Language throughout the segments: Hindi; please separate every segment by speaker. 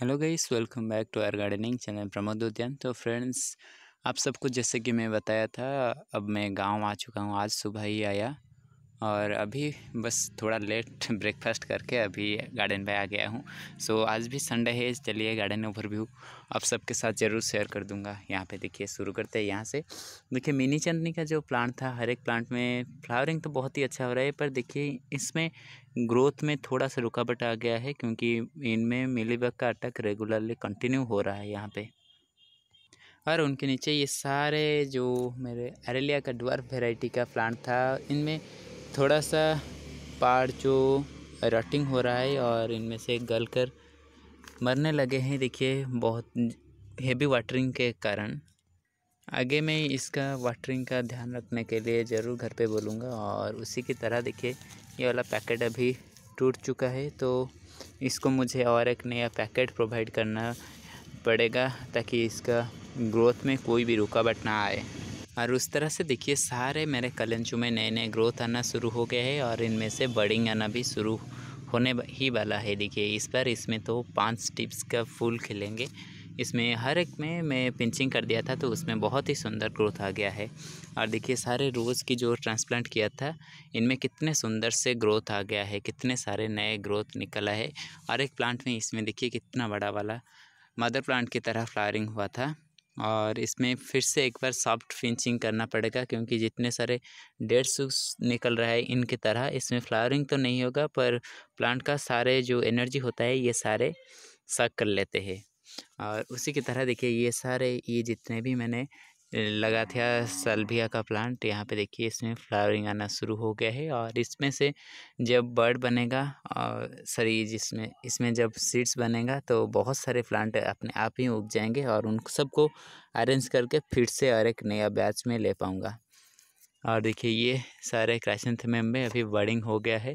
Speaker 1: hello guys welcome back to our gardening channel Pramod Udyan तो फ्रेंड्स आप सबको जैसे कि मैं बताया था अब मैं गांव आ चुका हूं आज सुबह ही आया और अभी बस थोड़ा लेट ब्रेकफास्ट करके अभी गार्डन में आ गया हूँ सो so, आज भी संडे है चलिए गार्डन ओवरव्यू आप सबके साथ ज़रूर शेयर कर दूँगा यहाँ पे देखिए शुरू करते हैं यहाँ से देखिए मिनी चंदनी का जो प्लांट था हर एक प्लांट में फ्लावरिंग तो बहुत ही अच्छा हो रहा है पर देखिए इसमें ग्रोथ में थोड़ा सा रुकावट आ गया है क्योंकि इनमें बग का अटक रेगुलरली कंटिन्यू हो रहा है यहाँ पर और उनके नीचे ये सारे जो मेरे अरेलिया का डर वेराइटी का प्लांट था इनमें थोड़ा सा पार जो रटिंग हो रहा है और इनमें से गल कर मरने लगे हैं देखिए बहुत हेवी वाटरिंग के कारण आगे मैं इसका वाटरिंग का ध्यान रखने के लिए ज़रूर घर पे बोलूँगा और उसी की तरह देखिए ये वाला पैकेट अभी टूट चुका है तो इसको मुझे और एक नया पैकेट प्रोवाइड करना पड़ेगा ताकि इसका ग्रोथ में कोई भी रुकावट ना आए और उस तरह से देखिए सारे मेरे कलंचू में नए नए ग्रोथ आना शुरू हो गए हैं और इनमें से बडिंग आना भी शुरू होने ही वाला है देखिए इस पर इसमें तो पांच टिप्स का फूल खिलेंगे इसमें हर एक में मैं पिंचिंग कर दिया था तो उसमें बहुत ही सुंदर ग्रोथ आ गया है और देखिए सारे रोज़ की जो ट्रांसप्लांट किया था इनमें कितने सुंदर से ग्रोथ आ गया है कितने सारे नए ग्रोथ निकला है हर एक प्लांट में इसमें देखिए कितना बड़ा वाला मदर प्लांट की तरह फ्लावरिंग हुआ था और इसमें फिर से एक बार सॉफ्ट फिनिशिंग करना पड़ेगा क्योंकि जितने सारे डेढ़ सौ निकल रहा है इनकी तरह इसमें फ्लावरिंग तो नहीं होगा पर प्लांट का सारे जो एनर्जी होता है ये सारे सक कर लेते हैं और उसी की तरह देखिए ये सारे ये जितने भी मैंने लगा था सालभिया का प्लांट यहाँ पे देखिए इसमें फ्लावरिंग आना शुरू हो गया है और इसमें से जब बर्ड बनेगा और सरी जिसमें इसमें जब सीड्स बनेगा तो बहुत सारे प्लांट अपने आप ही उग जाएंगे और उन सबको अरेंज करके फिर से और एक नया बैच में ले पाऊँगा और देखिए ये सारे क्राइसेंथेमम में अभी बर्डिंग हो गया है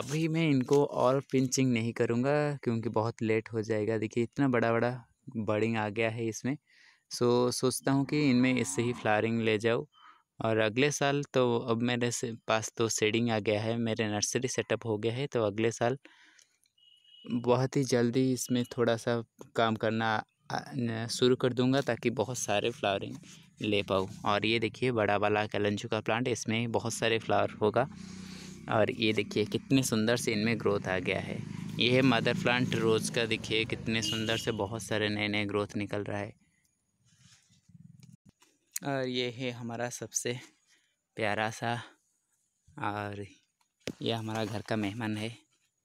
Speaker 1: अभी मैं इनको और पिंचिंग नहीं करूँगा क्योंकि बहुत लेट हो जाएगा देखिए इतना बड़ा बड़ा बर्डिंग आ गया है इसमें सो सोचता हूँ कि इनमें इससे ही फ्लावरिंग ले जाओ और अगले साल तो अब मेरे से पास तो सेडिंग आ गया है मेरे नर्सरी सेटअप हो गया है तो अगले साल बहुत ही जल्दी इसमें थोड़ा सा काम करना शुरू कर दूंगा ताकि बहुत सारे फ्लावरिंग ले पाऊँ और ये देखिए बड़ा वाला कलंजू का प्लांट इसमें बहुत सारे फ्लावर होगा और ये देखिए कितने सुंदर से इनमें ग्रोथ आ गया है ये मदर प्लांट रोज़ का देखिए कितने सुंदर से बहुत सारे नए नए ग्रोथ निकल रहा है और ये है हमारा सबसे प्यारा सा और ये हमारा घर का मेहमान है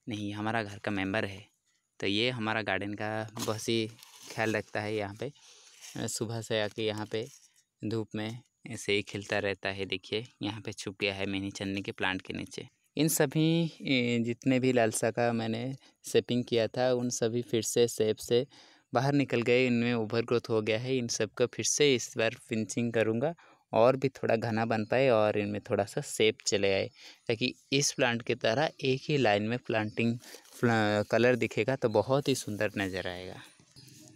Speaker 1: नहीं हमारा घर का मेंबर है तो ये हमारा गार्डन का बहुत ही ख्याल रखता है यहाँ पे सुबह से आके यहाँ पे धूप में ऐसे ही खिलता रहता है देखिए यहाँ पे छुप गया है मिनी चन्नी के प्लांट के नीचे इन सभी जितने भी लालसा का मैंने सेपिंग किया था उन सभी फिर से सेप से बाहर निकल गए इनमें ओवर ग्रोथ हो गया है इन सब का फिर से इस बार फिनिशिंग करूँगा और भी थोड़ा घना बन पाए और इनमें थोड़ा सा सेप चले आए ताकि इस प्लांट की तरह एक ही लाइन में प्लांटिंग प्ला, कलर दिखेगा तो बहुत ही सुंदर नज़र आएगा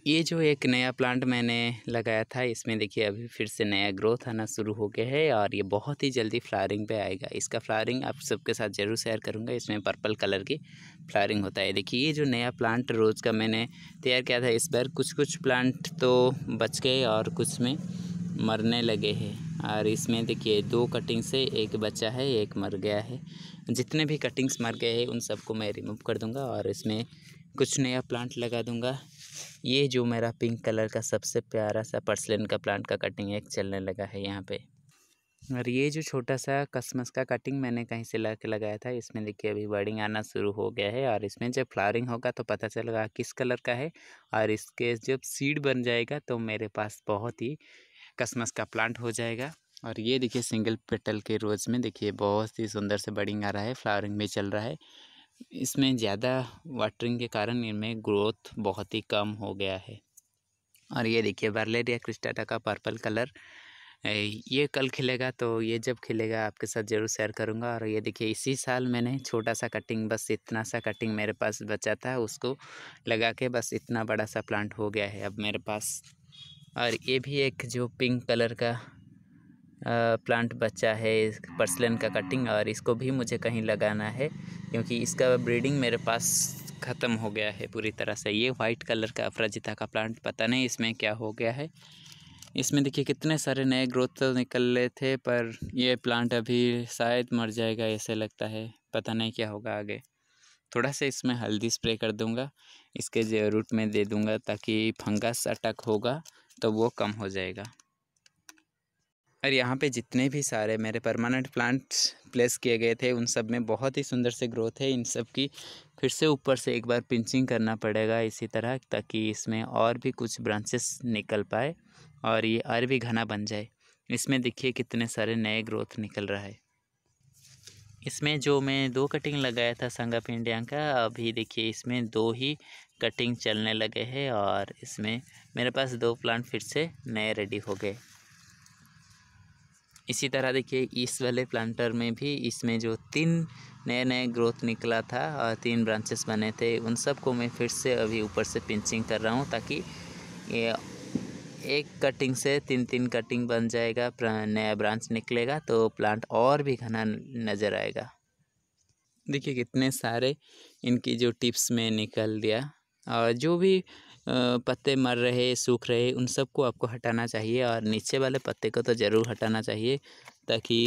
Speaker 1: ये जो एक नया प्लांट मैंने लगाया था इसमें देखिए अभी फिर से नया ग्रोथ आना शुरू हो गया है और ये बहुत ही जल्दी फ्लावरिंग पे आएगा इसका फ्लावरिंग आप सबके साथ ज़रूर शेयर करूँगा इसमें पर्पल कलर की फ्लावरिंग होता है देखिए ये जो नया प्लांट रोज़ का मैंने तैयार किया था इस बार कुछ कुछ प्लांट तो बच गए और कुछ में मरने लगे हैं और इसमें देखिए दो कटिंग से एक बचा है एक मर गया है जितने भी कटिंग्स मर गए हैं उन सबको मैं रिमूव कर दूँगा और इसमें कुछ नया प्लांट लगा दूंगा ये जो मेरा पिंक कलर का सबसे प्यारा सा पर्सलिन का प्लांट का कटिंग एक चलने लगा है यहाँ पे और ये जो छोटा सा कसमस का कटिंग मैंने कहीं से ला के लगाया था इसमें देखिए अभी बर्डिंग आना शुरू हो गया है और इसमें जब फ्लावरिंग होगा तो पता चलेगा किस कलर का है और इसके जब सीड बन जाएगा तो मेरे पास बहुत ही कसमस का प्लांट हो जाएगा और ये देखिए सिंगल पेटल के रोज़ में देखिए बहुत ही सुंदर से बर्डिंग आ रहा है फ्लावरिंग भी चल रहा है इसमें ज़्यादा वाटरिंग के कारण इनमें ग्रोथ बहुत ही कम हो गया है और ये देखिए बर्लेरिया क्रिस्टाटा का पर्पल कलर ये कल खिलेगा तो ये जब खिलेगा आपके साथ ज़रूर शेयर करूँगा और ये देखिए इसी साल मैंने छोटा सा कटिंग बस इतना सा कटिंग मेरे पास बचा था उसको लगा के बस इतना बड़ा सा प्लांट हो गया है अब मेरे पास और ये भी एक जो पिंक कलर का प्लांट बच्चा है पर्सलन का कटिंग और इसको भी मुझे कहीं लगाना है क्योंकि इसका ब्रीडिंग मेरे पास ख़त्म हो गया है पूरी तरह से ये वाइट कलर का अपराजिता का प्लांट पता नहीं इसमें क्या हो गया है इसमें देखिए कितने सारे नए ग्रोथ तो निकल रहे थे पर ये प्लांट अभी शायद मर जाएगा ऐसे लगता है पता नहीं क्या होगा आगे थोड़ा सा इसमें हल्दी स्प्रे कर दूंगा इसके जो रूट में दे दूंगा ताकि फंगस अटक होगा तो वो कम हो जाएगा और यहाँ पे जितने भी सारे मेरे परमानेंट प्लांट्स प्लेस किए गए थे उन सब में बहुत ही सुंदर से ग्रोथ है इन सब की फिर से ऊपर से एक बार पिंचिंग करना पड़ेगा इसी तरह ताकि इसमें और भी कुछ ब्रांचेस निकल पाए और ये और भी घना बन जाए इसमें देखिए कितने सारे नए ग्रोथ निकल रहा है इसमें जो मैं दो कटिंग लगाया था संगा पिंडिया का अभी देखिए इसमें दो ही कटिंग चलने लगे हैं और इसमें मेरे पास दो प्लांट फिर से नए रेडी हो गए इसी तरह देखिए इस वाले प्लांटर में भी इसमें जो तीन नए नए ग्रोथ निकला था और तीन ब्रांचेस बने थे उन सबको मैं फिर से अभी ऊपर से पिंचिंग कर रहा हूँ ताकि ये एक कटिंग से तीन तीन कटिंग बन जाएगा नया ब्रांच निकलेगा तो प्लांट और भी घना नज़र आएगा देखिए कितने सारे इनकी जो टिप्स में निकल दिया और जो भी पत्ते मर रहे सूख रहे उन सबको आपको हटाना चाहिए और नीचे वाले पत्ते को तो ज़रूर हटाना चाहिए ताकि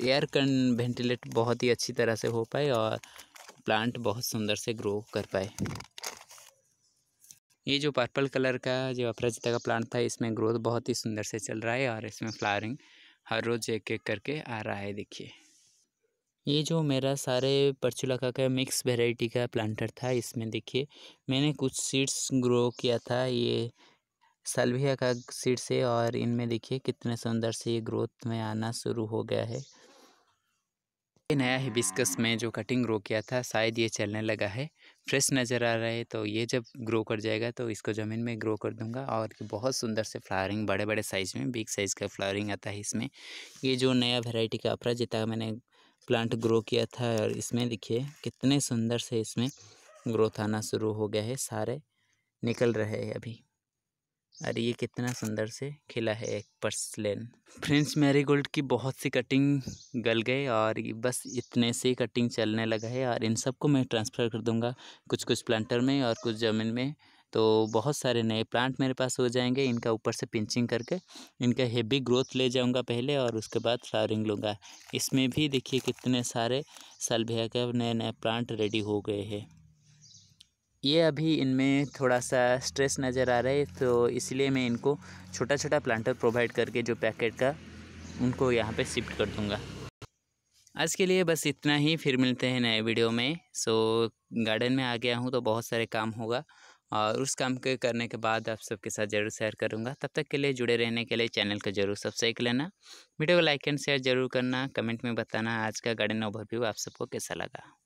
Speaker 1: एयर कन वेंटिलेट बहुत ही अच्छी तरह से हो पाए और प्लांट बहुत सुंदर से ग्रो कर पाए ये जो पर्पल कलर का जो अपराजिता का प्लांट था इसमें ग्रोथ बहुत ही सुंदर से चल रहा है और इसमें फ्लावरिंग हर रोज़ एक एक करके आ रहा है देखिए ये जो मेरा सारे परचूला का मिक्स वेराइटी का प्लांटर था इसमें देखिए मैंने कुछ सीड्स ग्रो किया था ये सलभिया का सीड्स है और इनमें देखिए कितने सुंदर से ये ग्रोथ में आना शुरू हो गया है ये नया हिबिस्कस में जो कटिंग ग्रो किया था शायद ये चलने लगा है फ्रेश नज़र आ रहा है तो ये जब ग्रो कर जाएगा तो इसको ज़मीन में ग्रो कर दूंगा और बहुत सुंदर से फ्लावरिंग बड़े बड़े साइज़ में बिग साइज़ का फ्लावरिंग आता है इसमें ये जो नया वेराइटी का अपरा जितना मैंने प्लांट ग्रो किया था और इसमें देखिए कितने सुंदर से इसमें ग्रोथ आना शुरू हो गया है सारे निकल रहे हैं अभी और ये कितना सुंदर से खिला है एक पर्सलेन फ्रेंड्स मैरीगोल्ड की बहुत सी कटिंग गल गए और बस इतने से कटिंग चलने लगा है और इन सबको मैं ट्रांसफ़र कर दूंगा कुछ कुछ प्लांटर में और कुछ ज़मीन में तो बहुत सारे नए प्लांट मेरे पास हो जाएंगे इनका ऊपर से पिंचिंग करके इनका हेवी ग्रोथ ले जाऊंगा पहले और उसके बाद फ्लावरिंग लूँगा इसमें भी देखिए कितने सारे सलभिया के नए नए प्लांट रेडी हो गए हैं ये अभी इनमें थोड़ा सा स्ट्रेस नज़र आ रहा है तो इसलिए मैं इनको छोटा छोटा प्लांटर प्रोवाइड करके जो पैकेट का उनको यहाँ पर शिफ्ट कर दूँगा आज के लिए बस इतना ही फिर मिलते हैं नए वीडियो में सो गार्डन में आ गया हूँ तो बहुत सारे काम होगा और उस काम के करने के बाद आप सबके साथ जरूर शेयर करूँगा तब तक के लिए जुड़े रहने के लिए चैनल को जरूर सब्सक्राइब लेना वीडियो को लाइक एंड शेयर जरूर करना कमेंट में बताना आज का गार्डन ओवरव्यू आप सबको कैसा लगा